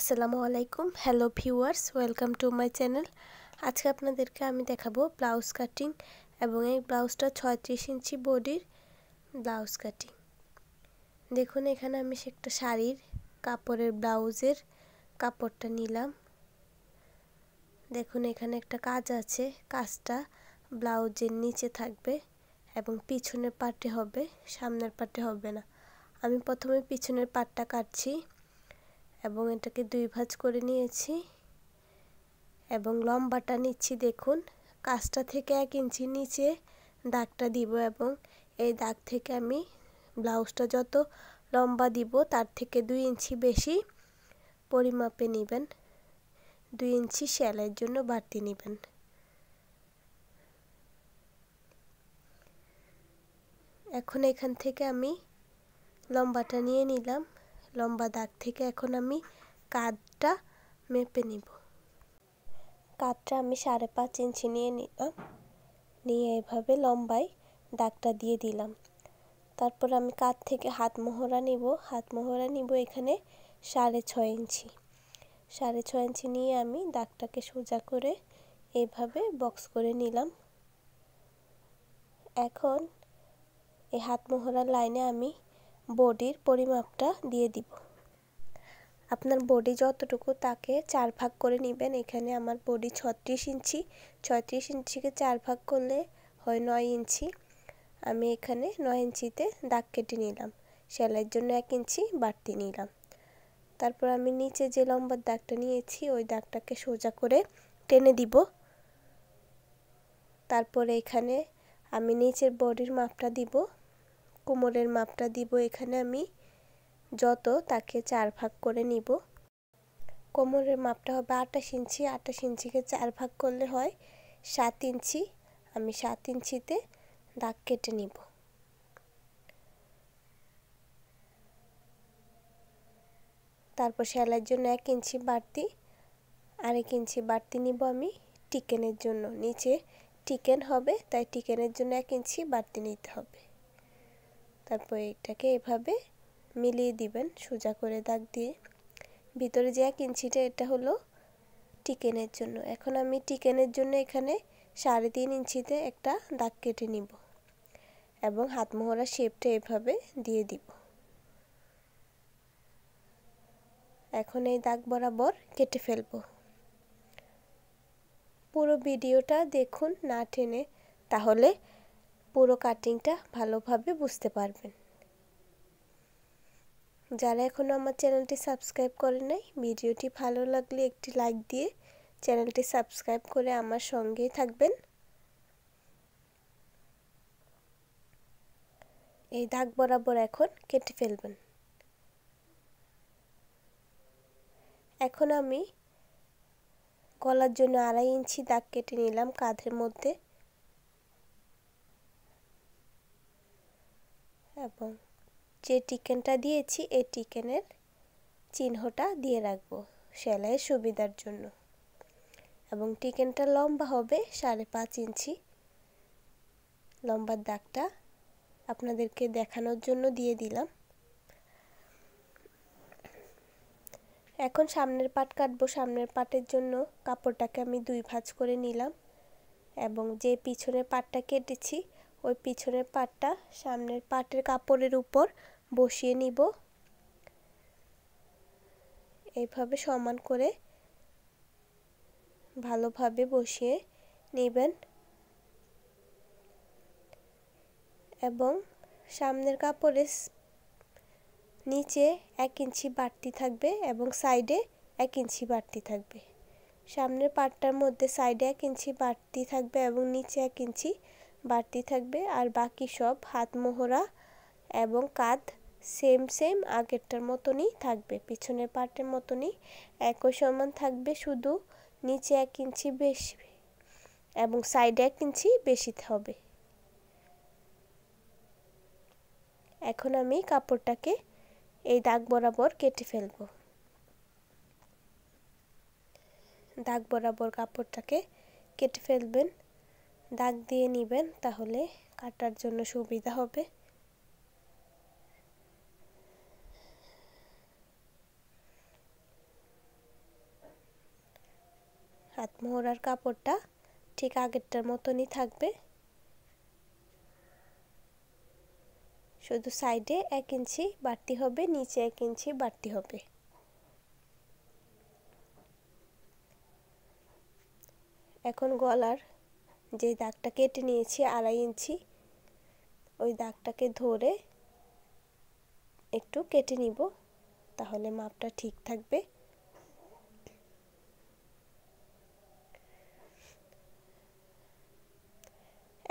আসসালামু আলাইকুম hello viewers welcome to my channel আজকে আপনাদেরকে আমি দেখাবো ব্লাউজ কাটিং এবং এই ব্লাউজটা ছয়ত্রিশ ইঞ্চি বডির ব্লাউজ কাটিং দেখুন এখানে আমি সে একটা শাড়ির কাপড়ের ব্লাউজের কাপড়টা নিলাম দেখুন এখানে একটা কাজ আছে কাজটা ব্লাউজের নিচে থাকবে এবং পিছনের পাটে হবে সামনের পাটে হবে না আমি প্রথমে পিছনের পাটটা কাটছি এবং এটাকে দুই ভাঁজ করে নিয়েছি এবং লম্বাটা নিচ্ছি দেখুন কাজটা থেকে এক ইঞ্চি নিচে দাগটা দিব এবং এই দাগ থেকে আমি ব্লাউজটা যত লম্বা দিব তার থেকে দুই ইঞ্চি বেশি পরিমাপে নেবেন দুই ইঞ্চি সেলাইয়ের জন্য বাড়তি নেবেন এখন এখান থেকে আমি লম্বাটা নিয়ে নিলাম লম্বা দাগ থেকে এখন আমি কাঁধটা মেপে নিব কাঁধটা আমি সাড়ে পাঁচ ইঞ্চি নিয়ে নিলাম নিয়ে এভাবে লম্বায় দাগটা দিয়ে দিলাম তারপর আমি কাঁধ থেকে হাত মোহরা নিব হাত মোহরা নিব এখানে সাড়ে ছয় ইঞ্চি সাড়ে ছয় ইঞ্চি নিয়ে আমি দাগটাকে সোজা করে এভাবে বক্স করে নিলাম এখন এই হাত মোহরার লাইনে আমি বডির পরিমাপটা দিয়ে দিব আপনার বডি যতটুকু তাকে চার ভাগ করে নেবেন এখানে আমার বডি ছত্রিশ ইঞ্চি ছত্রিশ ইঞ্চিকে চার ভাগ করলে হয় নয় ইঞ্চি আমি এখানে নয় ইঞ্চিতে দাগ কেটে নিলাম সেলাইয়ের জন্য এক ইঞ্চি বাড়তি নিলাম তারপর আমি নিচে যে লম্বার দাগটা নিয়েছি ওই দাগটাকে সোজা করে টেনে দিব তারপর এখানে আমি নিচের বডির মাপটা দিব কোমরের মাপটা দিব এখানে আমি যত তাকে চার ভাগ করে নিব কোমরের মাপটা হবে আটাশ ইঞ্চি আটাশ ইঞ্চিকে চার ভাগ করলে হয় সাত ইঞ্চি আমি সাত ইঞ্চিতে দাগ কেটে নিব তারপর সেলাইয়ের জন্য এক ইঞ্চি বাড়তি আরেক ইঞ্চি বাড়তি নিব আমি টিকেনের জন্য নিচে টিকেন হবে তাই টিকেনের জন্য এক ইঞ্চি বাড়তি নিতে হবে তারপর এটাকে এভাবে মিলিয়ে দিবেন সোজা করে দাগ দিয়ে ভিতরে যে এক ইঞ্চিটা এটা হলো টিকেনের জন্য এখন আমি টিকেনের জন্য এখানে সাড়ে তিন ইঞ্চিতে একটা দাগ কেটে নিব এবং হাতমোহরা শেপটা এভাবে দিয়ে দিব এখন এই দাগ বরাবর কেটে ফেলব পুরো ভিডিওটা দেখুন না টেনে তাহলে পুরো কাটিংটা ভালোভাবে বুঝতে পারবেন যারা এখনও আমার চ্যানেলটি সাবস্ক্রাইব করে নাই ভিডিওটি ভালো লাগলে একটি লাইক দিয়ে চ্যানেলটি সাবস্ক্রাইব করে আমার সঙ্গেই থাকবেন এই দাগ বরাবর এখন কেটে ফেলবেন এখন আমি গলার জন্য আড়াই ইঞ্চি দাগ কেটে নিলাম কাঁধের মধ্যে এবং যে টিকেনটা দিয়েছি এই টিকেনের চিহ্নটা দিয়ে রাখবো সেলাইয়ের সুবিধার জন্য এবং টিকেনটা লম্বা হবে সাড়ে পাঁচ ইঞ্চি লম্বার দাগটা আপনাদেরকে দেখানোর জন্য দিয়ে দিলাম এখন সামনের পাট কাটবো সামনের পাটের জন্য কাপড়টাকে আমি দুই ভাঁজ করে নিলাম এবং যে পিছনের পাটটা কেটেছি ওই পিছনের পাটটা সামনের পাটের কাপড়ের উপর বসিয়ে নিব এইভাবে সমান করে ভালোভাবে বসিয়ে নেবেন এবং সামনের কাপড়ের নিচে এক ইঞ্চি বাড়তি থাকবে এবং সাইডে এক ইঞ্চি বাড়তি থাকবে সামনের পাটটার মধ্যে সাইডে এক ইঞ্চি বাড়তি থাকবে এবং নিচে এক ইঞ্চি বাড়তি থাকবে আর বাকি সব হাত মোহরা এবং কাঁধ সেম সেম আগেরটার মতনই থাকবে পিছনের পার্টের মতনই একই সমান থাকবে শুধু নিচে এক ইঞ্চি বেশি এবং সাইডে এক ইঞ্চি বেশি হবে এখন আমি কাপড়টাকে এই দাগ বরাবর কেটে ফেলব দাগ বরাবর কাপড়টাকে কেটে ফেলবেন দাগ দিয়ে নেবেন তাহলে কাটার জন্য সুবিধা হবে হাত মোহরার কাপড়টা ঠিক আগেরটার মতনই থাকবে শুধু সাইডে এক ইঞ্চি বাড়তি হবে নিচে এক ইঞ্চি বাড়তি হবে এখন গলার যে দাগটা কেটে নিয়েছি আড়াই ইঞ্চি ওই দাগটাকে ধরে একটু কেটে নিব তাহলে মাপটা ঠিক থাকবে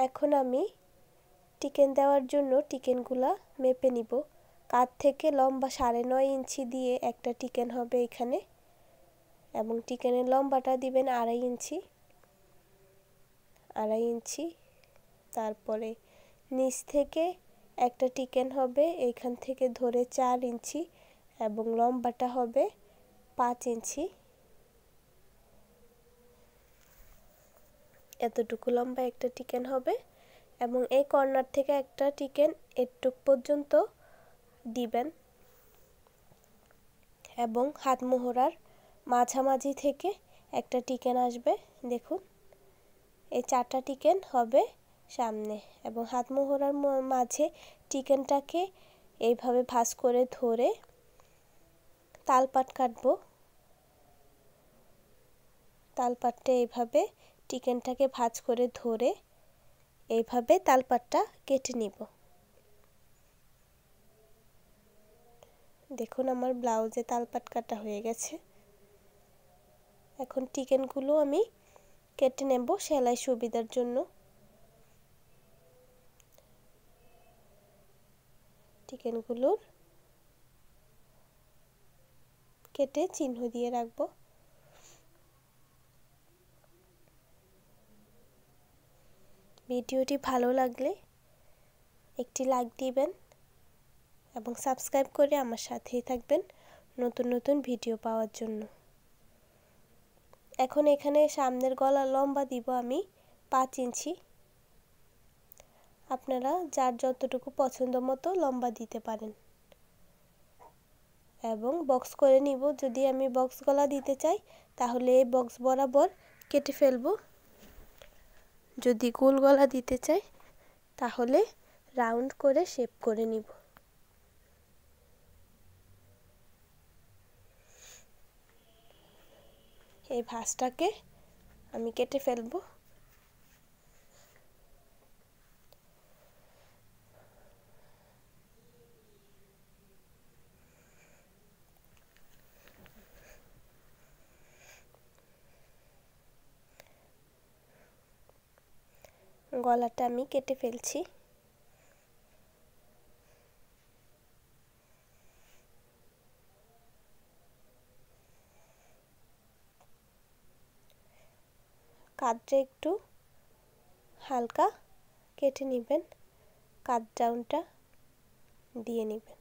এখন আমি টিকেন দেওয়ার জন্য টিকেনগুলা মেপে নিব কাত থেকে লম্বা সাড়ে নয় ইঞ্চি দিয়ে একটা টিকেন হবে এখানে এবং টিকেনের লম্বাটা দিবেন আড়াই ইঞ্চি আড়াই ইঞ্চি তারপরে নিচ থেকে একটা টিকেন হবে এইখান থেকে ধরে চার ইঞ্চি এবং লম্বাটা হবে পাঁচ ইঞ্চি এতটুকু লম্বা একটা টিকেন হবে এবং এই কর্নার থেকে একটা টিকেন এটুক পর্যন্ত দিবেন এবং হাত মোহরার মাঝামাঝি থেকে একটা টিকেন আসবে দেখুন এই চারটা টিকেন হবে সামনে এবং হাত মোহরার মাঝে চিকেনটাকে এইভাবে ভাস করে ধরে তালপাট কাটবো তালপাটটা এইভাবে চিকেনটাকে ভাজ করে ধরে এইভাবে তালপাটটা কেটে নিব দেখুন আমার ব্লাউজে তালপাট কাটা হয়ে গেছে এখন টিকেনগুলো আমি কেটে নেব সেলাই সুবিধার জন্য চিকেনগুলোর কেটে চিহ্ন দিয়ে রাখব ভিডিওটি ভালো লাগলে একটি লাইক দিবেন এবং সাবস্ক্রাইব করে আমার সাথেই থাকবেন নতুন নতুন ভিডিও পাওয়ার জন্য এখন এখানে সামনের গলা লম্বা দিব আমি পাঁচ ইঞ্চি আপনারা যার যতটুকু পছন্দ মতো লম্বা দিতে পারেন এবং বক্স করে নিব যদি আমি বক্স গলা দিতে চাই তাহলে এই বক্স বরাবর কেটে ফেলব যদি গোল গলা দিতে চাই তাহলে রাউন্ড করে শেপ করে নিব এই ভাঁজটাকে আমি কেটে ফেলবো গলাটা আমি কেটে ফেলছি কাঁধটা একটু হালকা কেটে নেবেন কাঁধ ডাউনটা দিয়ে নেবেন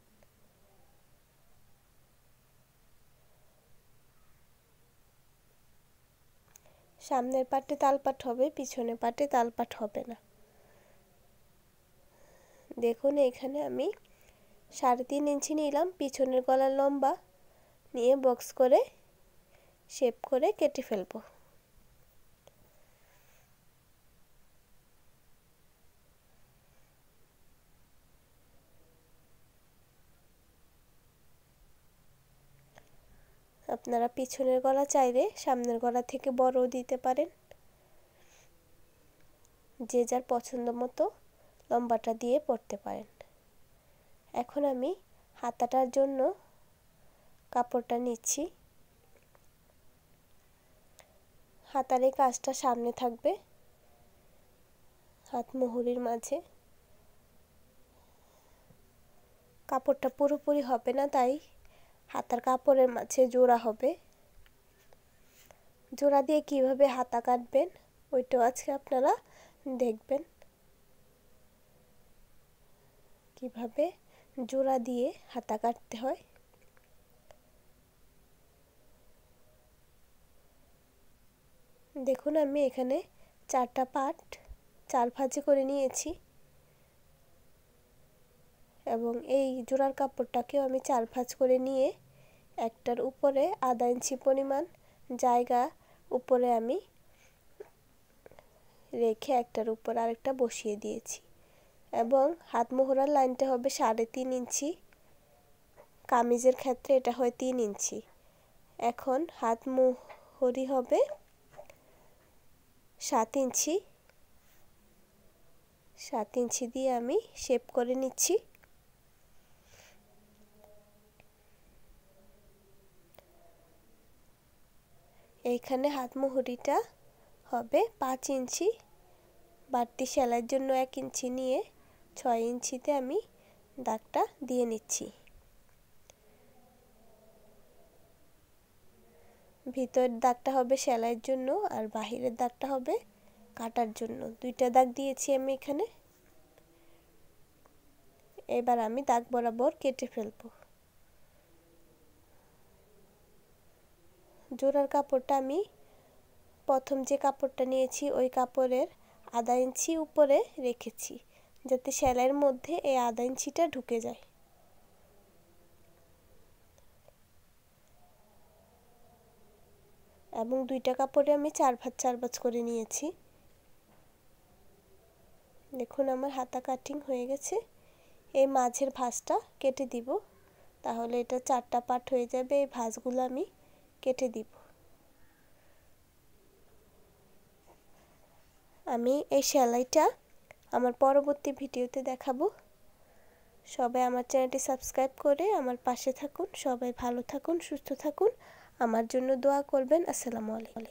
সামনের পাটে তালপাট হবে পিছনে পাটে তালপাট হবে না দেখুন এখানে আমি সাড়ে তিন ইঞ্চি নিলাম পিছনের গলার লম্বা নিয়ে বক্স করে শেপ করে কেটে ফেলবো আপনারা পিছনের গলা চাইলে সামনের গলা থেকে বড় দিতে পারেন যে যার পছন্দ মতো লম্বাটা দিয়ে পরতে পারেন এখন আমি হাতাটার জন্য কাপড়টা নিচ্ছি হাতার এই কাজটা সামনে থাকবে হাত মোহরির মাঝে কাপড়টা পুরোপুরি হবে না তাই হাতার কাপড়ের মাঝে জোড়া হবে জোড়া দিয়ে কিভাবে হাতা কাটবেন ওইটাও আজকে আপনারা দেখবেন কিভাবে জোড়া দিয়ে হাতা কাটতে হয় দেখুন আমি এখানে চারটা পাট চার ভাজি করে নিয়েছি এবং এই জোড়ার কাপড়টাকেও আমি চার ভাঁজ করে নিয়ে একটার উপরে আধা ইঞ্চি পরিমাণ জায়গা উপরে আমি রেখে একটার উপর আরেকটা বসিয়ে দিয়েছি এবং হাত মোহরার লাইনটা হবে সাড়ে তিন ইঞ্চি কামিজের ক্ষেত্রে এটা হয় তিন ইঞ্চি এখন হাত মোহরি হবে সাত ইঞ্চি সাত ইঞ্চি দিয়ে আমি শেপ করে নিচ্ছি এইখানে হাতমুহুরিটা হবে পাঁচ ইঞ্চি বাড়তি সেলাইয়ের জন্য এক ইঞ্চি নিয়ে ছয় ইঞ্চিতে আমি দাগটা দিয়ে নিচ্ছি ভিতরের দাগটা হবে সেলাইয়ের জন্য আর বাহিরের দাগটা হবে কাটার জন্য দুইটা দাগ দিয়েছি আমি এখানে এবার আমি দাগ বরাবর কেটে ফেলবো জোড়ার কাপড়টা আমি প্রথম যে কাপড়টা নিয়েছি ওই কাপড়ের আধা ইঞ্চি উপরে রেখেছি যাতে সেলাইয়ের মধ্যে এই আধা ইঞ্চিটা ঢুকে যায় এবং দুইটা কাপড়ে আমি চার ভাজ চার ভাজ করে নিয়েছি দেখুন আমার হাতা কাটিং হয়ে গেছে এই মাঝের ভাঁজটা কেটে দিব তাহলে এটা চারটা পার্ট হয়ে যাবে এই ভাঁজগুলো আমি কেটে দিব আমি এই সেলাইটা আমার পরবর্তী ভিডিওতে দেখাবো সবাই আমার চ্যানেলটি সাবস্ক্রাইব করে আমার পাশে থাকুন সবাই ভালো থাকুন সুস্থ থাকুন আমার জন্য দোয়া করবেন আসসালামু আলাইকুম